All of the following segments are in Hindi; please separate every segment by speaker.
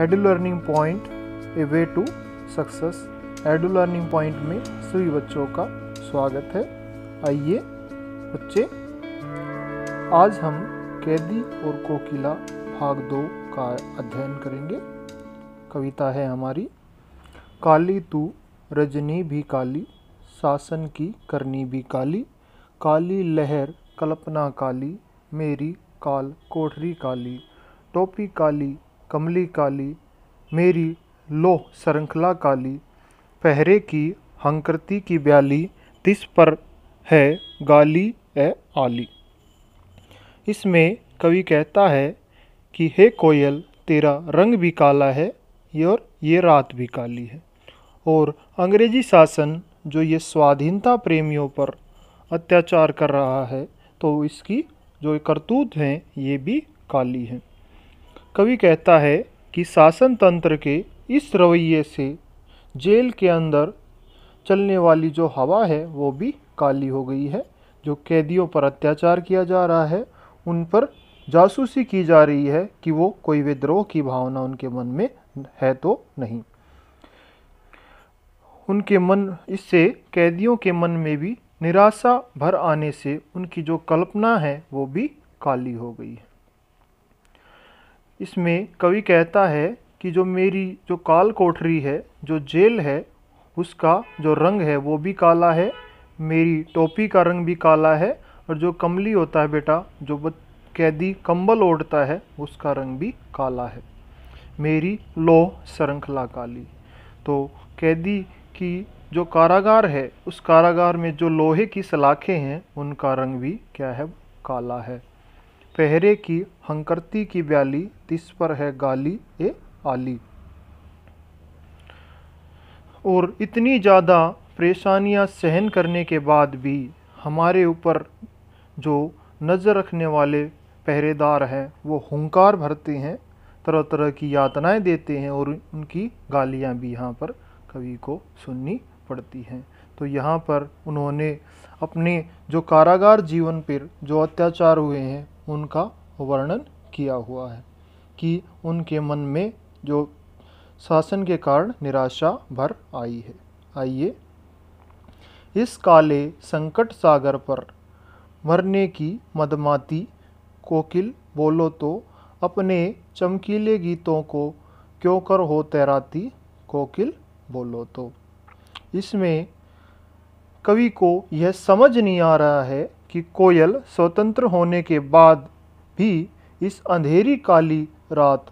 Speaker 1: add Learning Point a way to success Ed Learning Point में सभी बच्चों का स्वागत है आइए बच्चे आज हम कैदी और कोकिला भाग दो का अध्ययन करेंगे कविता है हमारी काली तू रजनी भी काली शासन की करनी भी काली काली लहर कल्पना काली मेरी काल कोठरी काली टोपी काली कमली काली मेरी लोह श्रृंखला काली पहरे की हंकृति की ब्याली तिस पर है गाली ए आली इसमें कवि कहता है कि हे कोयल तेरा रंग भी काला है और ये रात भी काली है और अंग्रेजी शासन जो ये स्वाधीनता प्रेमियों पर अत्याचार कर रहा है तो इसकी जो करतूत हैं ये भी काली हैं कवि कहता है कि शासन तंत्र के इस रवैये से जेल के अंदर चलने वाली जो हवा है वो भी काली हो गई है जो कैदियों पर अत्याचार किया जा रहा है उन पर जासूसी की जा रही है कि वो कोई विद्रोह की भावना उनके मन में है तो नहीं उनके मन इससे कैदियों के मन में भी निराशा भर आने से उनकी जो कल्पना है वो भी काली हो गई है इसमें कवि कहता है कि जो मेरी जो काल कोठरी है जो जेल है उसका जो रंग है वो भी काला है मेरी टोपी का रंग भी काला है और जो कमली होता है बेटा जो कैदी कंबल ओढ़ता है उसका रंग भी काला है मेरी लोह श्रृंखला काली तो कैदी की जो कारागार है उस कारागार में जो लोहे की सलाखें हैं उनका रंग भी क्या है काला है पहरे की हंकरती की ब्याली तिस पर है गाली ए आली और इतनी ज़्यादा परेशानियां सहन करने के बाद भी हमारे ऊपर जो नज़र रखने वाले पहरेदार हैं वो हंकार भरते हैं तरह तरह की यातनाएं देते हैं और उनकी गालियां भी यहाँ पर कवि को सुननी पड़ती हैं तो यहाँ पर उन्होंने अपने जो कारागार जीवन पर जो अत्याचार हुए हैं उनका वर्णन किया हुआ है कि उनके मन में जो शासन के कारण निराशा भर आई है आइए इस काले संकट सागर पर मरने की मदमाती कोकिल बोलो तो अपने चमकीले गीतों को क्यों कर हो तैराती कोकिल बोलो तो इसमें कवि को यह समझ नहीं आ रहा है कि कोयल स्वतंत्र होने के बाद भी इस अंधेरी काली रात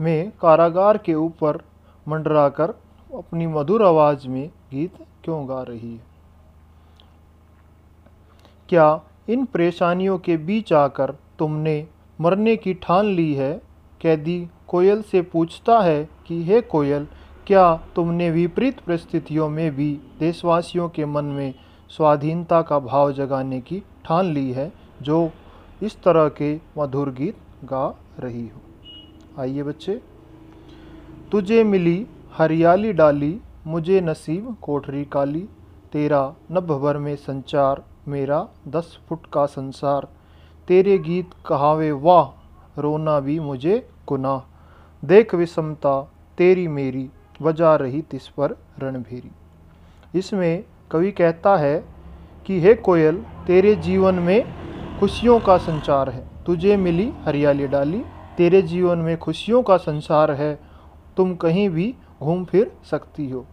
Speaker 1: में कारागार के ऊपर मंडराकर अपनी मधुर आवाज़ में गीत क्यों गा रही है क्या इन परेशानियों के बीच आकर तुमने मरने की ठान ली है कैदी कोयल से पूछता है कि हे कोयल क्या तुमने विपरीत परिस्थितियों में भी देशवासियों के मन में स्वाधीनता का भाव जगाने की ठान ली है जो इस तरह के मधुर गीत गा रही हो आइए बच्चे तुझे मिली हरियाली डाली मुझे नसीब कोठरी काली तेरा नभ भर में संचार मेरा दस फुट का संसार तेरे गीत कहावे वाह रोना भी मुझे गुना देख विषमता तेरी मेरी बजा रही तिस पर रणभेरी इसमें कवि कहता है कि हे कोयल तेरे जीवन में खुशियों का संचार है तुझे मिली हरियाली डाली तेरे जीवन में खुशियों का संसार है तुम कहीं भी घूम फिर सकती हो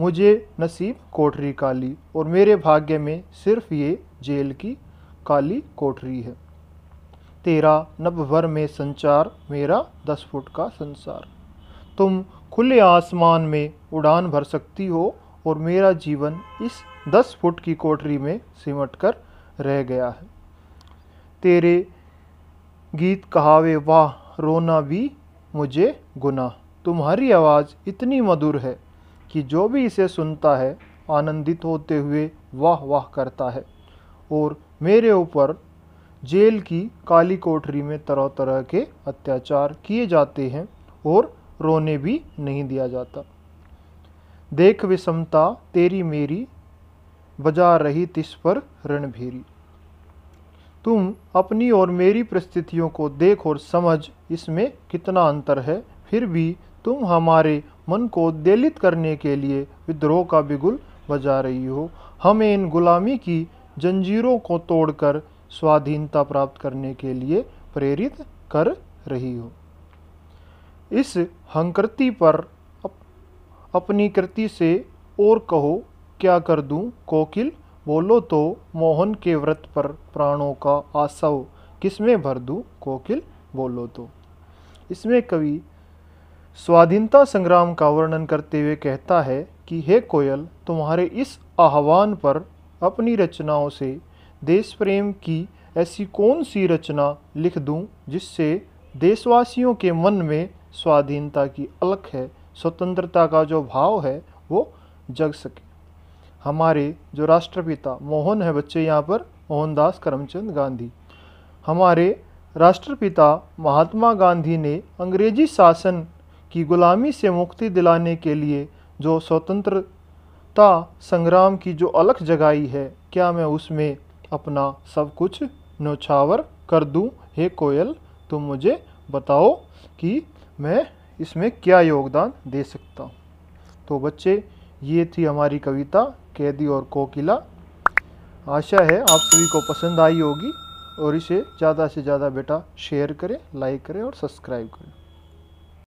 Speaker 1: मुझे नसीब कोठरी काली और मेरे भाग्य में सिर्फ ये जेल की काली कोठरी है तेरा नब भर में संचार मेरा दस फुट का संसार तुम खुले आसमान में उड़ान भर सकती हो और मेरा जीवन इस दस फुट की कोठरी में सिमट कर रह गया है तेरे गीत कहावे वाह रोना भी मुझे गुना तुम्हारी आवाज़ इतनी मधुर है कि जो भी इसे सुनता है आनंदित होते हुए वाह वाह करता है और मेरे ऊपर जेल की काली कोठरी में तरह तरह के अत्याचार किए जाते हैं और रोने भी नहीं दिया जाता देख विषमता तेरी मेरी बजा रही तिस पर रणभेरी तुम अपनी और मेरी परिस्थितियों को देख और समझ इसमें कितना अंतर है फिर भी तुम हमारे मन को दलित करने के लिए विद्रोह का बिगुल बजा रही हो हमें इन गुलामी की जंजीरों को तोड़कर स्वाधीनता प्राप्त करने के लिए प्रेरित कर रही हो इस हंकृति पर अपनी कृति से और कहो क्या कर दूं कोकिल बोलो तो मोहन के व्रत पर प्राणों का आसव किसमें भर दूं कोकिल बोलो तो इसमें कवि स्वाधीनता संग्राम का वर्णन करते हुए कहता है कि हे कोयल तुम्हारे इस आह्वान पर अपनी रचनाओं से देश प्रेम की ऐसी कौन सी रचना लिख दूं जिससे देशवासियों के मन में स्वाधीनता की अलख है स्वतंत्रता का जो भाव है वो जग सके हमारे जो राष्ट्रपिता मोहन है बच्चे यहाँ पर मोहनदास करमचंद गांधी हमारे राष्ट्रपिता महात्मा गांधी ने अंग्रेजी शासन की गुलामी से मुक्ति दिलाने के लिए जो स्वतंत्रता संग्राम की जो अलख जगाई है क्या मैं उसमें अपना सब कुछ नौछावर कर दूं हे कोयल तुम मुझे बताओ कि मैं इसमें क्या योगदान दे सकता हूँ तो बच्चे ये थी हमारी कविता कैदी और कोकिला आशा है आप सभी को पसंद आई होगी और इसे ज़्यादा से ज़्यादा बेटा शेयर करें लाइक करें और सब्सक्राइब करें